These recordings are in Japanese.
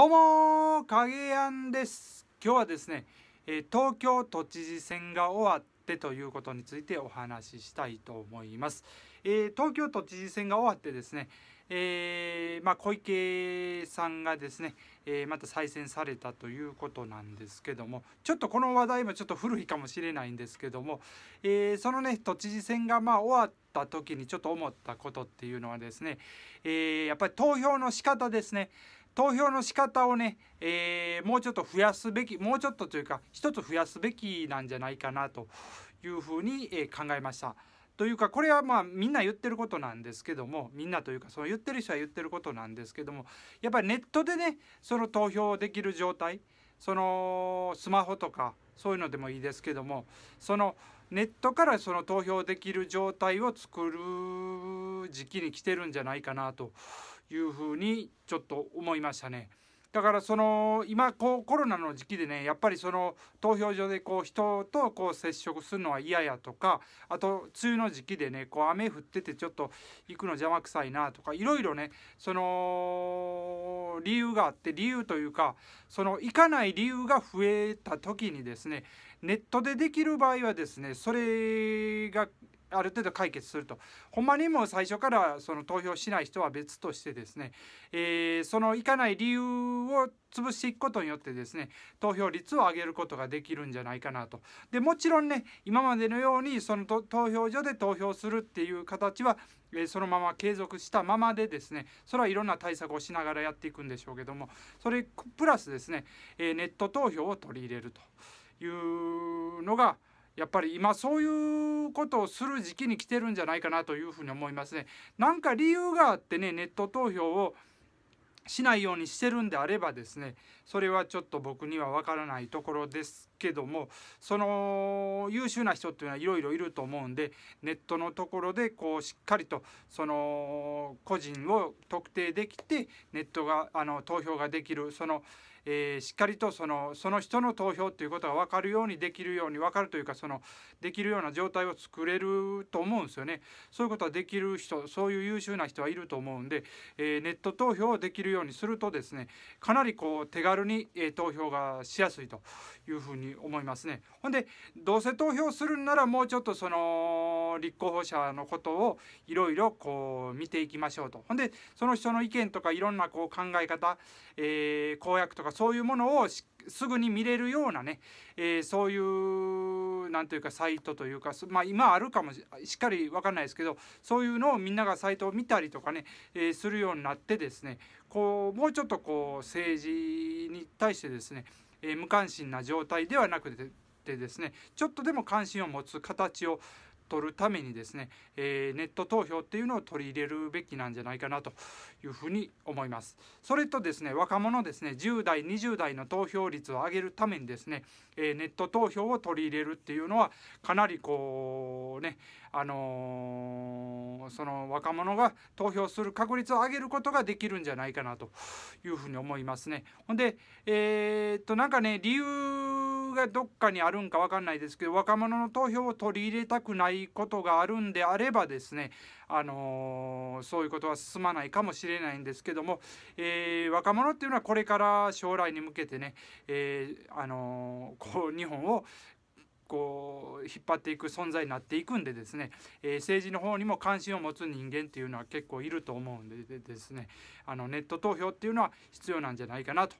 どうも影やんです今日はですね、え東京都知事選が終わってということについてお話ししたいと思います、えー、東京都知事選が終わってですねえー、まあ、小池さんがですね、えー、また再選されたということなんですけどもちょっとこの話題もちょっと古いかもしれないんですけども、えー、そのね都知事選がまあ終わった時にちょっと思ったことっていうのはですね、えやっぱり投票の仕方ですね投票の仕方をね、えー、もうちょっと増やすべきもうちょっとというか一つ増やすべきなんじゃないかなというふうに、え考えました。というかこれはまあみんな言ってることなんですけどもみんなというかその言ってる人は言ってることなんですけどもやっぱりネットでねその投票できる状態そのスマホとかそういうのでもいいですけどもそのネットからその投票できる状態を作る時期に来てるんじゃないかなというふうにちょっと思いましたね。だからその今こうコロナの時期でねやっぱりその投票所でこう人とこう接触するのは嫌やとかあと梅雨の時期でねこう雨降っててちょっと行くの邪魔くさいなとかいろいろねその理由があって理由というかその行かない理由が増えた時にですねネットでできる場合はですねそれがある程度解決するとほんまにもう最初からその投票しない人は別としてですね、えー、その行かない理由を潰していくことによってですね投票率を上げることができるんじゃないかなとでもちろんね今までのようにその投票所で投票するっていう形はそのまま継続したままでですねそれはいろんな対策をしながらやっていくんでしょうけどもそれプラスですねネット投票を取り入れるというのがやっぱり今そういうことをする時期に来てるんじゃないかなというふうに思いますね。なんか理由があってねネット投票をしないようにしてるんであればですねそれはちょっと僕には分からないところですけどもその優秀な人っていうのはいろいろいると思うんでネットのところでこうしっかりとその個人を特定できてネットがあの投票ができるその、えー、しっかりとそのその人の投票ということが分かるようにできるように分かるというかそのできるような状態を作れると思うんですよね。そういうことはできる人そういう優秀な人はいると思うんで、えー、ネット投票をできるようにするとですねかなりこう手軽に、えー、投票がしやすいというふうに思いますね。ほんでどうせ投票するんならもうちょっとその立候補者のことをいろいろこう見ていきましょうと。ほんでその人の意見とかいろんなこう考え方、えー、公約とかかそういうものをすぐに見れるようなね、えー、そういう何というかサイトというか、まあ、今あるかもしっかり分かんないですけどそういうのをみんながサイトを見たりとかね、えー、するようになってですねこうもうちょっとこう政治に対してですね、えー、無関心な状態ではなくてですねちょっとでも関心を持つ形を取るためにですね、えー、ネット投票っていうのを取り入れるべきなんじゃないかなというふうに思います。それとですね若者ですね10代20代の投票率を上げるためにですね、えー、ネット投票を取り入れるっていうのはかなりこうねあのー、その若者が投票する確率を上げることができるんじゃないかなというふうに思いますね。ほんでえっとなんかね理由がどっかにあるんか分かんないですけど若者の投票を取り入れたくないことがあるんであればですね、あのー、そういうことは進まないかもしれないんですけども、えー、若者っていうのはこれから将来に向けてね、えー、あのこう日本をこう引っ張っていく存在になっていくんでですね、えー、政治の方にも関心を持つ人間っていうのは結構いると思うんでですねあのネット投票っていうのは必要なんじゃないかなと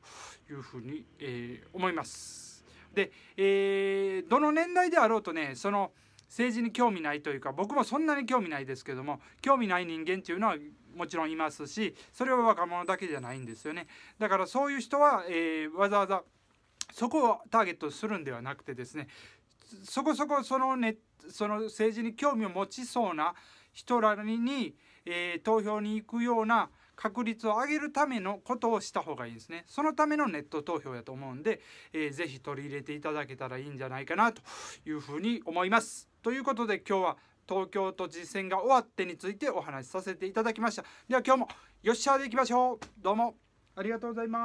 いうふうに、えー、思います。で、えー、どの年代であろうとねその政治に興味ないというか僕もそんなに興味ないですけども興味ない人間っていうのはもちろんいますしそれは若者だけじゃないんですよねだからそういう人は、えー、わざわざそこをターゲットするんではなくてですねそこそこその,、ね、その政治に興味を持ちそうな人らに、えー、投票に行くような確率を上げるためのことをした方がいいですねそのためのネット投票やと思うんで、えー、ぜひ取り入れていただけたらいいんじゃないかなというふうに思いますということで今日は東京都知事選が終わってについてお話しさせていただきましたでは今日もよっしゃーでいきましょうどうもありがとうございます